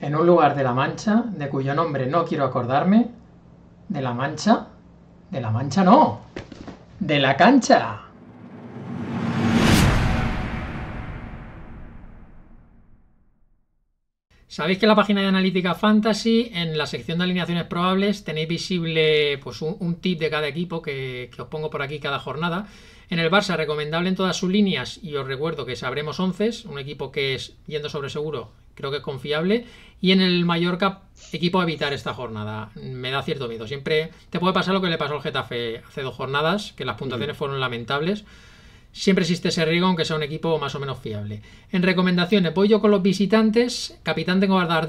en un lugar de La Mancha, de cuyo nombre no quiero acordarme, de La Mancha, de La Mancha no, de La Cancha. Sabéis que en la página de Analítica Fantasy, en la sección de alineaciones probables, tenéis visible pues, un, tip de cada equipo que, os pongo por aquí cada jornada. En el Barça, recomendable en todas sus líneas, y os recuerdo que sabremos 11, un equipo que es yendo sobre seguro, creo que es confiable. Y en el Mallorca, equipo a evitar esta jornada. Me da cierto miedo. Siempre te puede pasar lo que le pasó al Getafe hace dos jornadas, que las puntuaciones fueron lamentables. Siempre existe ese riesgo, aunque sea un equipo más o menos fiable. En recomendaciones, voy yo con los visitantes. Capitán tengo a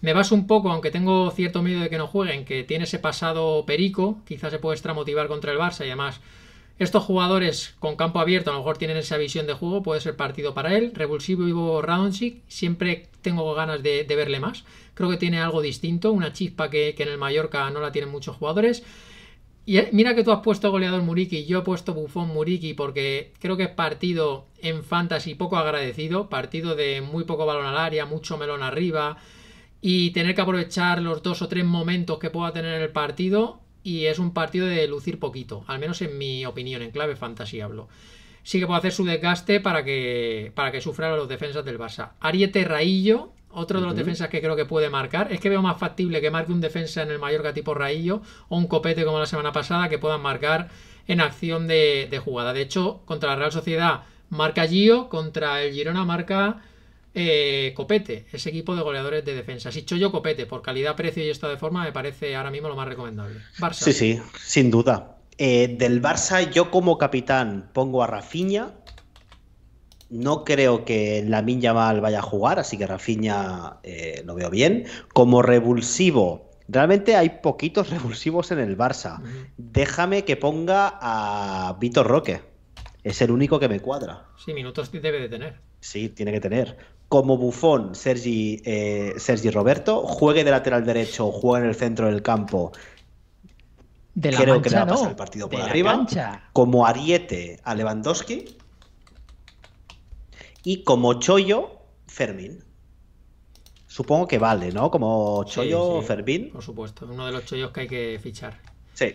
Me baso un poco, aunque tengo cierto miedo de que no jueguen, que tiene ese pasado perico. Quizás se puede extramotivar contra el Barça y además. Estos jugadores con campo abierto a lo mejor tienen esa visión de juego, puede ser partido para él. Revulsivo y Radoncic, siempre tengo ganas de, verle más. Creo que tiene algo distinto, una chispa que en el Mallorca no la tienen muchos jugadores. Y eh, mira que tú has puesto goleador Muriki, yo he puesto bufón Muriki porque creo que es partido en fantasy poco agradecido, partido de muy poco balón al área, mucho melón arriba y tener que aprovechar los dos o tres momentos que pueda tener el partido y es un partido de lucir poquito, al menos en mi opinión, en clave fantasy hablo. Sí que puedo hacer su desgaste para que, para que sufran los defensas del Barça. Ariete Raillo, otro de los defensas que creo que puede marcar. Es que veo más factible que marque un defensa en el Mallorca tipo Raillo o un copete como la semana pasada que puedan marcar en acción de, jugada. De hecho, contra la Real Sociedad marca Gio, contra el Girona marca eh, Copete, ese equipo de goleadores de defensa. Si yo Copete, por calidad, precio y estado de forma, me parece ahora mismo lo más recomendable. Barça. Sí, sí, sin duda. Eh, del Barça, yo como capitán pongo a Rafinha, no creo que la minja Mal vaya a jugar, así que Rafinha eh, lo veo bien. Como revulsivo, realmente hay poquitos revulsivos en el Barça. Déjame que ponga a Vitor Roque. Es el único que me cuadra. Sí, minutos debe de tener. Sí, tiene que tener. Como bufón, Sergi, eh, Roberto, juegue de lateral derecho o juegue en el centro del campo. De la creo que le va a pasar el partido por arriba. Como ariete a Lewandowski y como chollo, Fermín. Supongo que vale, ¿no? Como chollo, Fermín. Por supuesto, uno de los chollos que hay que fichar. Sí.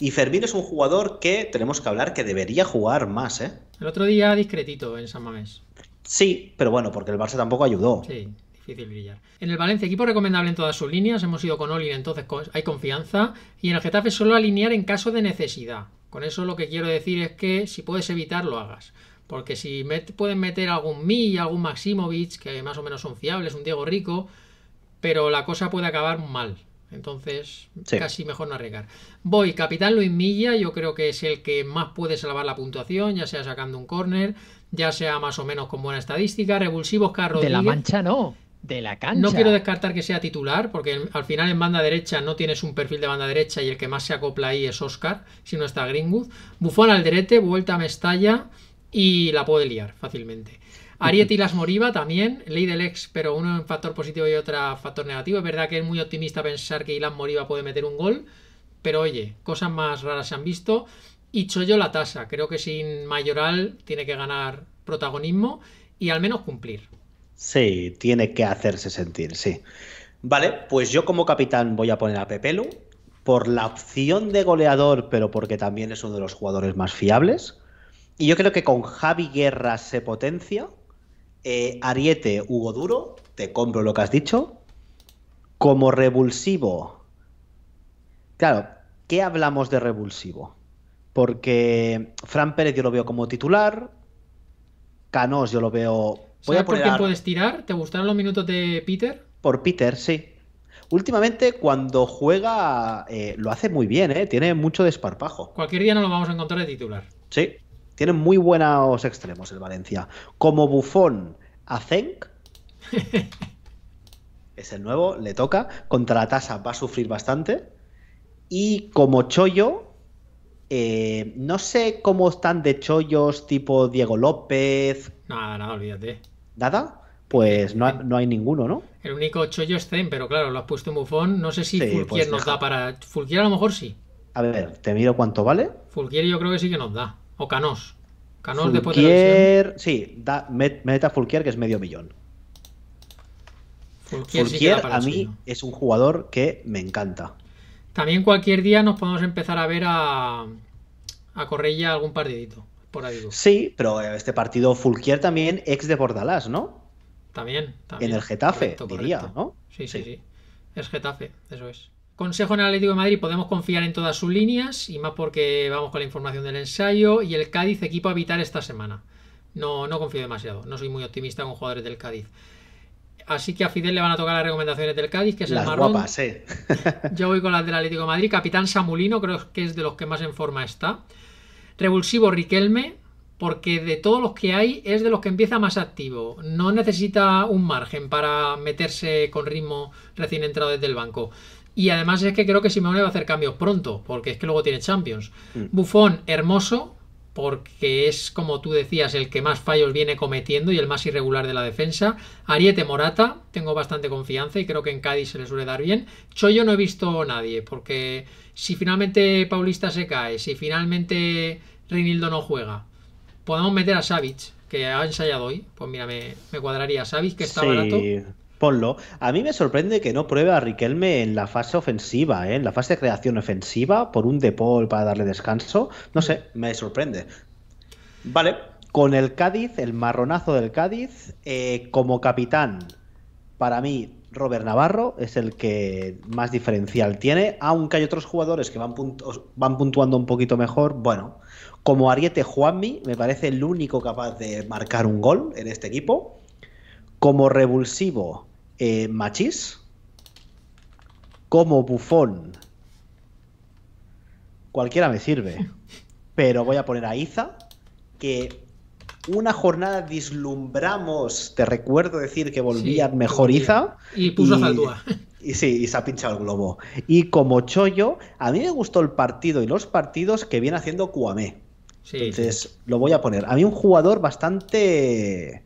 Y Fermín es un jugador que tenemos que hablar que debería jugar más, ¿eh? El otro día discretito en San Mamés. Sí, pero bueno, porque el Barça tampoco ayudó. Sí, difícil brillar. En el Valencia, equipo recomendable en todas sus líneas. Hemos ido con Oli, entonces hay confianza. Y en el Getafe solo alinear en caso de necesidad. Con eso lo que quiero decir es que si puedes evitar, lo hagas. Porque si pueden meter algún Mi, algún Maximovich, que más o menos son fiables, un Diego Rico, pero la cosa puede acabar mal. Entonces, casi mejor no arriesgar. Voy, capitán Luis Milla, yo creo que es el que más puede salvar la puntuación, ya sea sacando un córner, ya sea más o menos con buena estadística. Revulsivos carro De la mancha no, de la cancha. No quiero descartar que sea titular, porque al final en banda derecha no tienes un perfil de banda derecha y el que más se acopla ahí es Oscar, si no está Greenwood. Bufón Alderete, vuelta a Mestalla y la puede liar fácilmente. Ariete y las Moriba también, ley del ex, pero uno en factor positivo y otra factor negativo. Es verdad que es muy optimista pensar que Ilan Moriba puede meter un gol, pero oye, cosas más raras se han visto. Y Chollo la tasa, creo que sin mayoral tiene que ganar protagonismo y al menos cumplir. Sí, tiene que hacerse sentir, sí. Vale, pues yo como capitán voy a poner a Pepelu por la opción de goleador, pero porque también es uno de los jugadores más fiables. Y yo creo que con Javi Guerra se potencia. Eh, Ariete, Hugo Duro, te compro lo que has dicho. Como revulsivo. Claro, ¿qué hablamos de revulsivo? Porque Fran Pérez yo lo veo como titular. Canós yo lo veo. Voy a por puedes tirar? ¿Te gustaron los minutos de Peter? Por Peter, sí. Últimamente, cuando juega, eh, lo hace muy bien, eh, Tiene mucho desparpajo. Cualquier día no lo vamos a encontrar de titular. Sí, tienen muy buenos extremos el Valencia. Como Bufón a Zenk. es el nuevo, le toca. Contra la tasa va a sufrir bastante. Y como Chollo, eh, no sé cómo están de chollos tipo Diego López. Nada, nada, olvídate. ¿Nada? Pues no, hay ninguno, ¿no? El único chollo es Zen, pero claro, lo has puesto en bufón. No sé si Fulquier pues nos da para. Fulquier a lo mejor sí. A ver, te miro cuánto vale. Fulquier yo creo que sí que nos da o Canos, de Sí, da, meta Fulquier, que es medio millón. Fulquier, a mí es un jugador que me encanta. También cualquier día nos podemos empezar a ver a, a Correia algún partidito. Por ahí sí, pero este partido Fulquier también ex de Bordalás, ¿no? También, también. En el Getafe, diría, ¿no? sí, sí, sí. Es Getafe, eso es. Consejo en Atlético de Madrid podemos confiar en todas sus líneas y más porque vamos con la información del ensayo y el Cádiz equipo a evitar esta semana. No, no confío demasiado, no soy muy optimista con jugadores del Cádiz. Así que a Fidel le van a tocar las recomendaciones del Cádiz, que es el marrón. Guapas, eh. Yo voy con las del Atlético de Madrid. Capitán Samulino, creo que es de los que más en forma está. Revulsivo Riquelme, porque de todos los que hay es de los que empieza más activo. No necesita un margen para meterse con ritmo recién entrado desde el banco. Y además es que creo que Simeone va a hacer cambios pronto, porque es que luego tiene Champions. Mm. Bufón, hermoso, porque es, como tú decías, el que más fallos viene cometiendo y el más irregular de la defensa. Ariete Morata, tengo bastante confianza y creo que en Cádiz se le suele dar bien. Choyo no he visto nadie, porque si finalmente Paulista se cae, si finalmente Reinildo no juega, podemos meter a Savic, que ha ensayado hoy. Pues mira, me, me cuadraría Savic, que está barato ponlo. A mí me sorprende que no pruebe a Riquelme en la fase ofensiva, ¿eh? en la fase de creación ofensiva, por un Depol para darle descanso. No sé, me sorprende. Vale, con el Cádiz, el marronazo del Cádiz, eh, como capitán, para mí Robert Navarro es el que más diferencial tiene, aunque hay otros jugadores que van, van puntuando un poquito mejor. Bueno, como Ariete Juanmi, me parece el único capaz de marcar un gol en este equipo. Como revulsivo, eh, Machis, como bufón, cualquiera me sirve, pero voy a poner a Iza, que una jornada dislumbramos, te recuerdo decir que volvía mejor Iza. Y puso y, a y sí, y se ha pinchado el globo. Y como chollo, a mí me gustó el partido y los partidos que viene haciendo Kuame. Entonces, lo voy a poner. A mí un jugador bastante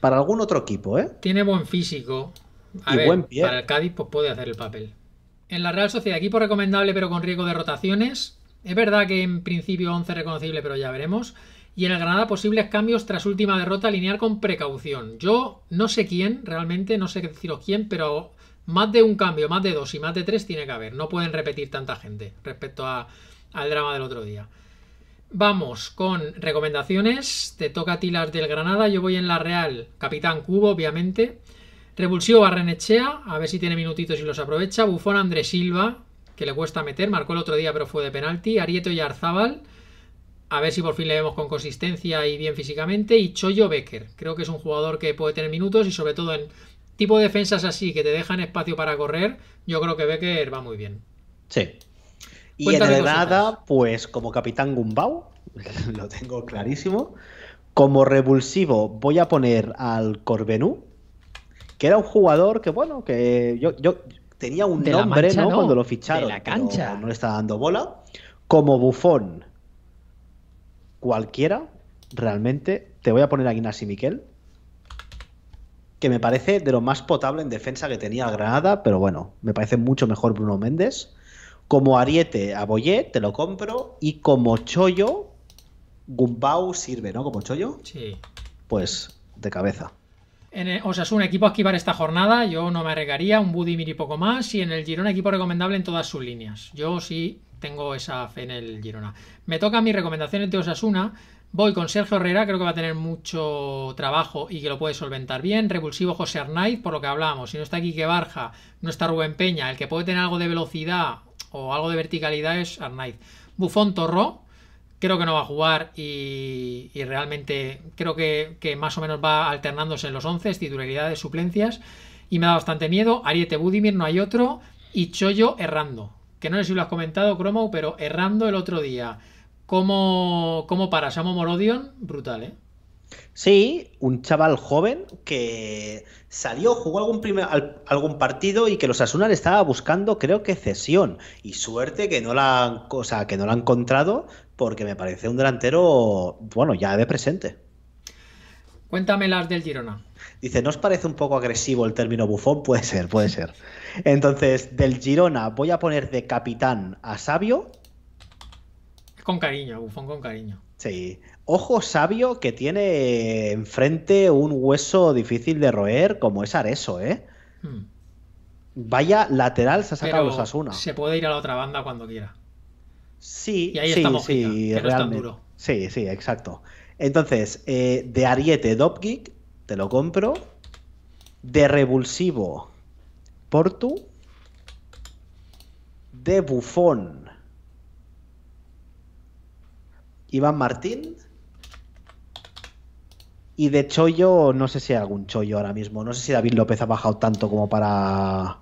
para algún otro equipo, ¿eh? Tiene buen físico. A y buen pie. Para el Cádiz pues puede hacer el papel. En la Real Sociedad, equipo recomendable pero con riesgo de rotaciones. Es verdad que en principio 11 reconocible, pero ya veremos. Y en el Granada posibles cambios tras última derrota, alinear con precaución. Yo no sé quién, realmente, no sé deciros quién, pero más de un cambio, más de dos y más de tres tiene que haber. No pueden repetir tanta gente respecto al drama del otro día. Vamos con recomendaciones. Te toca a del Granada. Yo voy en la Real. Capitán Cubo, obviamente. Revulsivo Barrenechea. A ver si tiene minutitos y los aprovecha. Bufón Andrés Silva, que le cuesta meter. Marcó el otro día, pero fue de penalti. Arieto y Arzabal, A ver si por fin le vemos con consistencia y bien físicamente. Y Choyo Becker. Creo que es un jugador que puede tener minutos y sobre todo en tipo de defensas así que te dejan espacio para correr. Yo creo que Becker va muy bien. Sí, y en el pues como capitán Gumbau, lo tengo clarísimo. Como revulsivo, voy a poner al Corbenú, que era un jugador que, bueno, que yo, tenía un nombre ¿no? cuando lo ficharon. cancha. Pero no le está dando bola. Como bufón, cualquiera, realmente, te voy a poner a Guinness Miquel, que me parece de lo más potable en defensa que tenía Granada, pero bueno, me parece mucho mejor Bruno Méndez. Como ariete a Boyet, te lo compro. Y como chollo, Gumbau sirve, ¿no? Como chollo. Sí. Pues de cabeza. En Osasuna, es un equipo a esquivar esta jornada. Yo no me arreglaría. Un Budimir y poco más. Y en el Girona, equipo recomendable en todas sus líneas. Yo sí tengo esa fe en el Girona. Me toca mis recomendaciones de Osasuna. Voy con Sergio Herrera, creo que va a tener mucho trabajo y que lo puede solventar bien. Repulsivo José Arnaiz, por lo que hablábamos. Si no está aquí que Barja, no está Rubén Peña, el que puede tener algo de velocidad o algo de verticalidad es Arnaiz. Bufón Torro, creo que no va a jugar y, realmente creo que, más o menos va alternándose en los 11, titularidades, suplencias. Y me da bastante miedo. Ariete Budimir, no hay otro. Y Choyo errando. Que no sé si lo has comentado, Cromo, pero errando el otro día. Como, como para Samo Morodion, brutal, ¿eh? Sí, un chaval joven que salió, jugó algún, algún partido y que los Asunas le estaba buscando, creo que cesión. Y suerte que no la que no la han encontrado, porque me parece un delantero, bueno, ya de presente. Cuéntame las del Girona. Dice, ¿no os parece un poco agresivo el término bufón? Puede ser, puede ser. Entonces, del Girona voy a poner de capitán a Sabio. Con cariño, bufón con cariño. Sí, ojo sabio que tiene enfrente un hueso difícil de roer como es Areso, ¿eh? Hmm. Vaya lateral se ha sacado los Asuna. Se puede ir a la otra banda cuando quiera. Sí, sí, sí, Sí, sí, exacto. Entonces, eh, de Ariete Dopkick, te lo compro. De Revulsivo, Portu. De Bufón, Iván Martín. Y de chollo, no sé si hay algún chollo ahora mismo. No sé si David López ha bajado tanto como para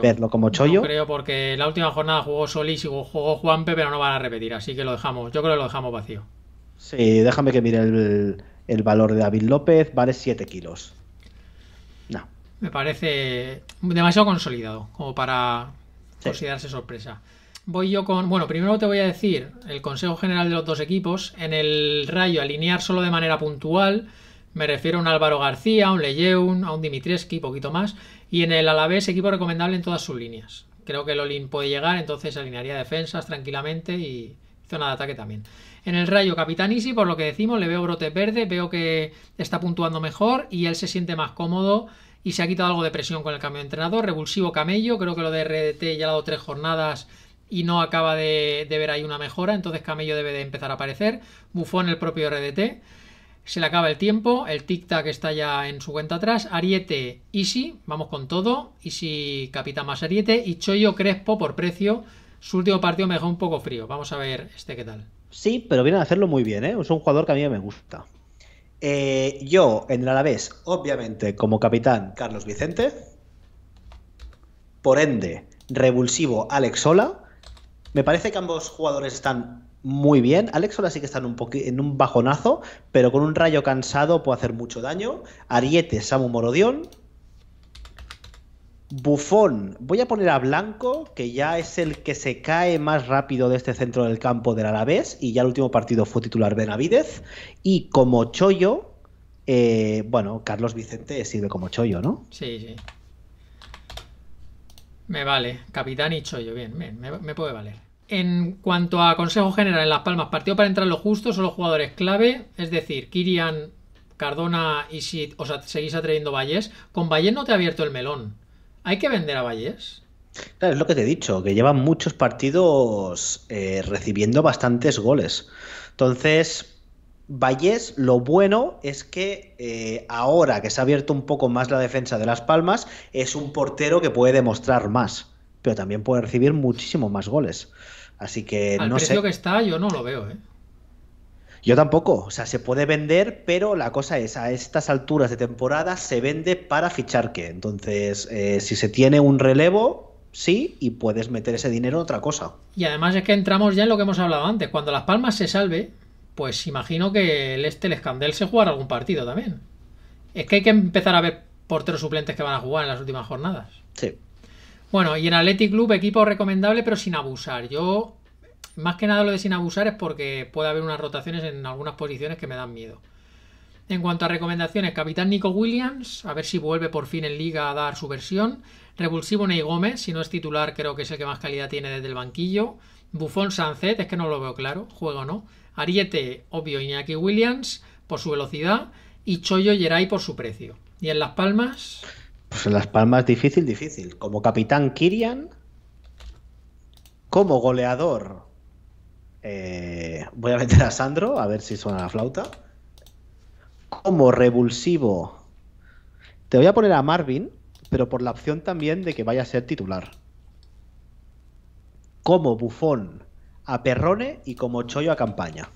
verlo como chollo. No creo, porque la última jornada jugó Solís y jugó Juanpe, pero no van a repetir. Así que lo dejamos. Yo creo que lo dejamos vacío. Sí, déjame que mire el, valor de David López. Vale 7 kilos. No. Me parece demasiado consolidado como para considerarse sorpresa. Voy yo con. Bueno, primero te voy a decir el consejo general de los dos equipos. En el rayo, alinear solo de manera puntual me refiero a un Álvaro García, a un Leyeun, a un y poquito más. Y en el Alavés, equipo recomendable en todas sus líneas. Creo que el Olin puede llegar, entonces alinearía defensas tranquilamente y zona de ataque también. En el Rayo Capitanisi, por lo que decimos, le veo brote verde, veo que está puntuando mejor y él se siente más cómodo y se ha quitado algo de presión con el cambio de entrenador. Revulsivo Camello, creo que lo de RDT ya ha dado tres jornadas y no acaba de, de ver ahí una mejora, entonces Camello debe de empezar a aparecer. Bufón el propio RDT. Se le acaba el tiempo, el tic-tac está ya en su cuenta atrás. Ariete, Easy, vamos con todo. Easy, capitán más Ariete. Y Choyo Crespo por precio. Su último partido me dejó un poco frío. Vamos a ver este qué tal. Sí, pero viene a hacerlo muy bien, ¿eh? Es un jugador que a mí me gusta. Eh, yo, en el Alavés, obviamente, como capitán, Carlos Vicente. Por ende, revulsivo, Alex Sola. Me parece que ambos jugadores están muy bien. Alex sí que está en un, en un bajonazo, pero con un rayo cansado puede hacer mucho daño. Ariete, Samu Morodión. Bufón, voy a poner a Blanco, que ya es el que se cae más rápido de este centro del campo del Alavés, y ya el último partido fue titular Benavidez. Y como Chollo, eh, bueno, Carlos Vicente sirve como Chollo, ¿no? Sí, sí. Me vale, capitán y Chollo, bien, me, me puede valer. En cuanto a Consejo General en Las Palmas, partido para entrar lo justo, son los jugadores clave, es decir, Kirian, Cardona y si os seguís atrayendo Vallés. Con Vallés no te ha abierto el melón. ¿Hay que vender a Vallés? Claro, es lo que te he dicho, que llevan muchos partidos eh, recibiendo bastantes goles. Entonces, Vallés, lo bueno es que eh, ahora que se ha abierto un poco más la defensa de Las Palmas, es un portero que puede demostrar más pero también puede recibir muchísimo más goles. Así que no precio que está, yo no lo veo, ¿eh? Yo tampoco, o sea, se puede vender, pero la cosa es, a estas alturas de temporada se vende para fichar que. Entonces, eh, si se tiene un relevo, sí, y puedes meter ese dinero en otra cosa. Y además es que entramos ya en lo que hemos hablado antes. Cuando Las Palmas se salve, pues imagino que el este, se jugará algún partido también. Es que hay que empezar a ver porteros suplentes que van a jugar en las últimas jornadas. Sí. Bueno, y en Athletic Club, equipo recomendable, pero sin abusar. Yo, más que nada lo de sin abusar es porque puede haber unas rotaciones en algunas posiciones que me dan miedo. En cuanto a recomendaciones, capitán Nico Williams, a ver si vuelve por fin en liga a dar su versión. Revulsivo Ney Gómez, si no es titular, creo que es el que más calidad tiene desde el banquillo. Bufón Sancet, es que no lo veo claro, juego no. Ariete, obvio, Iñaki Williams, por su velocidad. Y Choyo Yeray por su precio. Y en Las Palmas. Pues en Las Palmas difícil, difícil. Como capitán Kirian, como goleador, eh, voy a meter a Sandro, a ver si suena la flauta. Como revulsivo, te voy a poner a Marvin, pero por la opción también de que vaya a ser titular. Como bufón a Perrone y como chollo a campaña.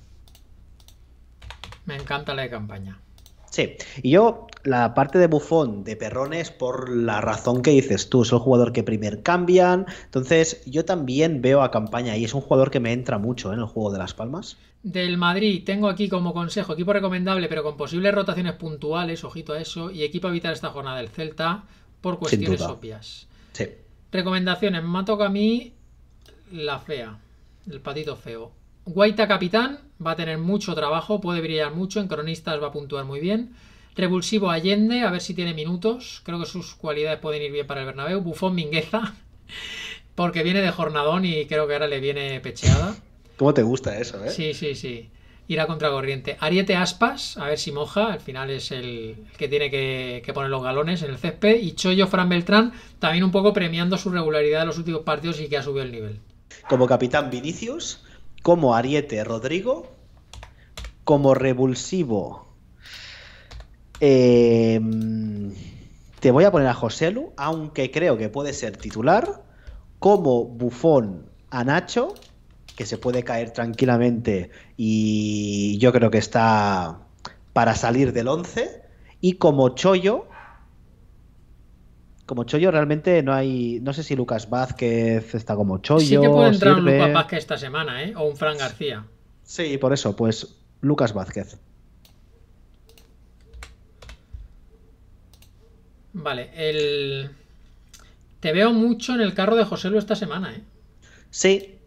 Me encanta la de campaña. Sí, y yo la parte de Bufón de Perrones por la razón que dices tú, es el jugador que primer cambian, entonces yo también veo a campaña y es un jugador que me entra mucho ¿eh? en el juego de Las Palmas. Del Madrid, tengo aquí como consejo equipo recomendable pero con posibles rotaciones puntuales, ojito a eso, y equipo a evitar esta jornada del Celta por cuestiones obvias. Sí. Recomendaciones, me toca a mí la fea, el patito feo. Guaita capitán, va a tener mucho trabajo, puede brillar mucho, en cronistas va a puntuar muy bien. Revulsivo Allende, a ver si tiene minutos, creo que sus cualidades pueden ir bien para el Bernabéu. Bufón Mingueza, porque viene de jornadón y creo que ahora le viene pecheada. ¿Cómo te gusta eso, eh? Sí, sí, sí. Ir a contracorriente. Ariete Aspas, a ver si moja, al final es el, que tiene que, que poner los galones en el césped. Y Chollo Fran Beltrán, también un poco premiando su regularidad en los últimos partidos y que ha subido el nivel. Como capitán Vinicius, como ariete Rodrigo, como revulsivo. Em, te voy a poner a Joselu, aunque creo que puede ser titular, como bufón a Nacho, que se puede caer tranquilamente y yo creo que está para salir del 11, y como Chollo como Chollo realmente no hay. No sé si Lucas Vázquez está como Chollo. Sí que puede entrar un Lucas Vázquez esta semana, ¿eh? O un Fran García. Sí, por eso, pues Lucas Vázquez. Vale, el. Te veo mucho en el carro de José Lu esta semana, ¿eh? Sí,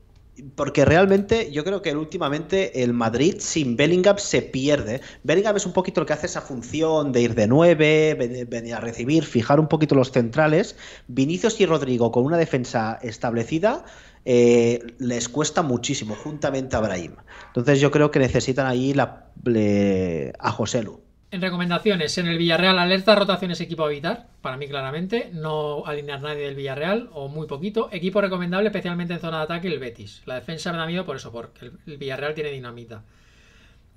porque realmente yo creo que últimamente el Madrid sin Bellingham se pierde. Bellingham es un poquito el que hace esa función de ir de nueve, venir a recibir, fijar un poquito los centrales. Vinicius y Rodrigo con una defensa establecida eh, les cuesta muchísimo, juntamente a Brahim. Entonces yo creo que necesitan ahí a Joselu. En recomendaciones, en el Villarreal, alerta rotaciones equipo a evitar, para mí claramente, no alinear nadie del Villarreal o muy poquito. Equipo recomendable, especialmente en zona de ataque, el Betis. La defensa me da miedo por eso, porque el Villarreal tiene dinamita.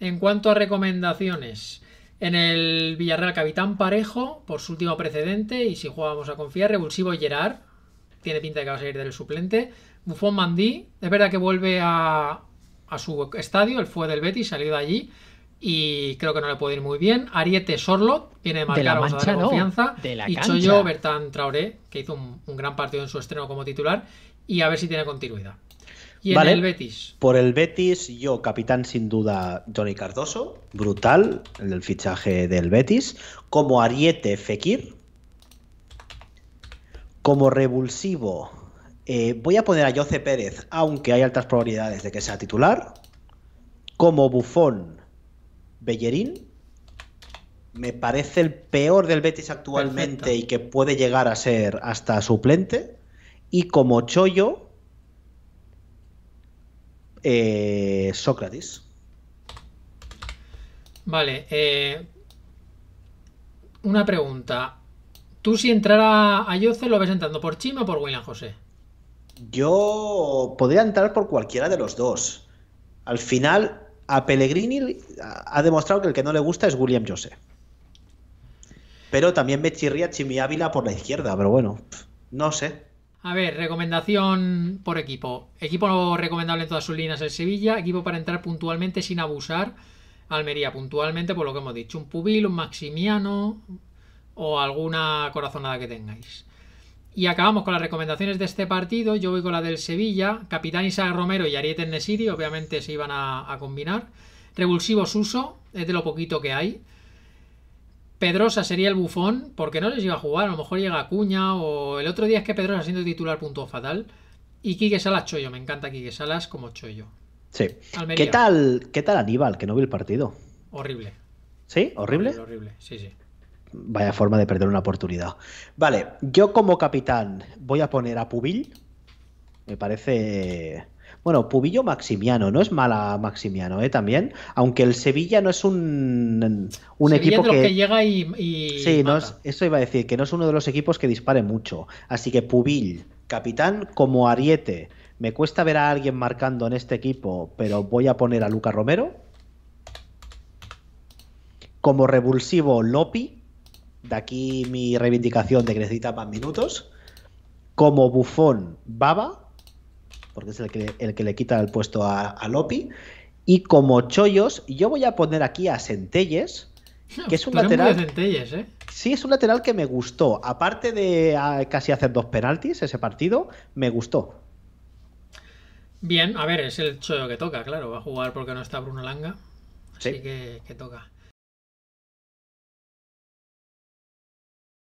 En cuanto a recomendaciones, en el Villarreal, Capitán Parejo, por su último precedente, y si jugábamos a confiar, revulsivo Gerard, tiene pinta de que va a salir del suplente. Buffon Mandí, es verdad que vuelve a, su estadio, el fue del Betis, salió de allí y creo que no le puede ir muy bien. Ariete Sorlo tiene de de confianza. y Choyo Bertán Traoré, que hizo un, gran partido en su estreno como titular, y a ver si tiene continuidad. Y vale. el Betis. Por el Betis, yo, capitán sin duda, Johnny Cardoso, brutal, en el fichaje del Betis. Como Ariete Fekir. Como revulsivo, eh, voy a poner a Jose Pérez, aunque hay altas probabilidades de que sea titular. Como bufón, Bellerín me parece el peor del Betis actualmente y que puede llegar a ser hasta suplente. Y como chollo, eh, Sócrates. Vale, eh, una pregunta. ¿Tú si entrara a Yoce lo ves entrando por Chima o por William José? Yo podría entrar por cualquiera de los dos. Al final, a Pellegrini ha demostrado que el que no le gusta es William Jose. Pero también me chirría Chimi Ávila por la izquierda, pero bueno, no sé. A ver, recomendación por equipo. Equipo recomendable en todas sus líneas el Sevilla, equipo para entrar puntualmente sin abusar. Almería puntualmente, por lo que hemos dicho, un Pubil, un Maximiano o alguna corazonada que tengáis. Y acabamos con las recomendaciones de este partido. Yo voy con la del Sevilla. Capitán Isaac Romero y Ariete Nesiri, obviamente se iban a, combinar. Revulsivo Suso, es de lo poquito que hay. Pedrosa sería el bufón, porque no les iba a jugar, a lo mejor llega Acuña o el otro día es que Pedrosa siendo titular punto fatal. Y Quique Salas Chollo, me encanta Quique Salas como Chollo. Sí. ¿Qué tal, ¿Qué tal Aníbal, que no vi el partido? Horrible. ¿Sí? Horrible, horrible. sí, sí. Vaya forma de perder una oportunidad. Vale, yo como capitán voy a poner a Pubil. Me parece. Bueno, Pubillo Maximiano, no es mala Maximiano, ¿eh? También. Aunque el Sevilla no es un, equipo que... llega y. sí, eso iba a decir, que no es uno de los equipos que dispare mucho. Así que Pubil, capitán como Ariete. Me cuesta ver a alguien marcando en este equipo, pero voy a poner a Luca Romero. Como revulsivo, Lopi de aquí mi reivindicación de que necesita más minutos. Como bufón, Baba, porque es el que, le quita el puesto a, Lopi. Y como Chollos, yo voy a poner aquí a Sentelles. que es un lateral. Centelles, ¿eh? Sí, es un lateral que me gustó. Aparte de casi hacer dos penaltis ese partido, me gustó. Bien, a ver, es el Chollo que toca, claro. Va a jugar porque no está Bruno Langa. Así que toca.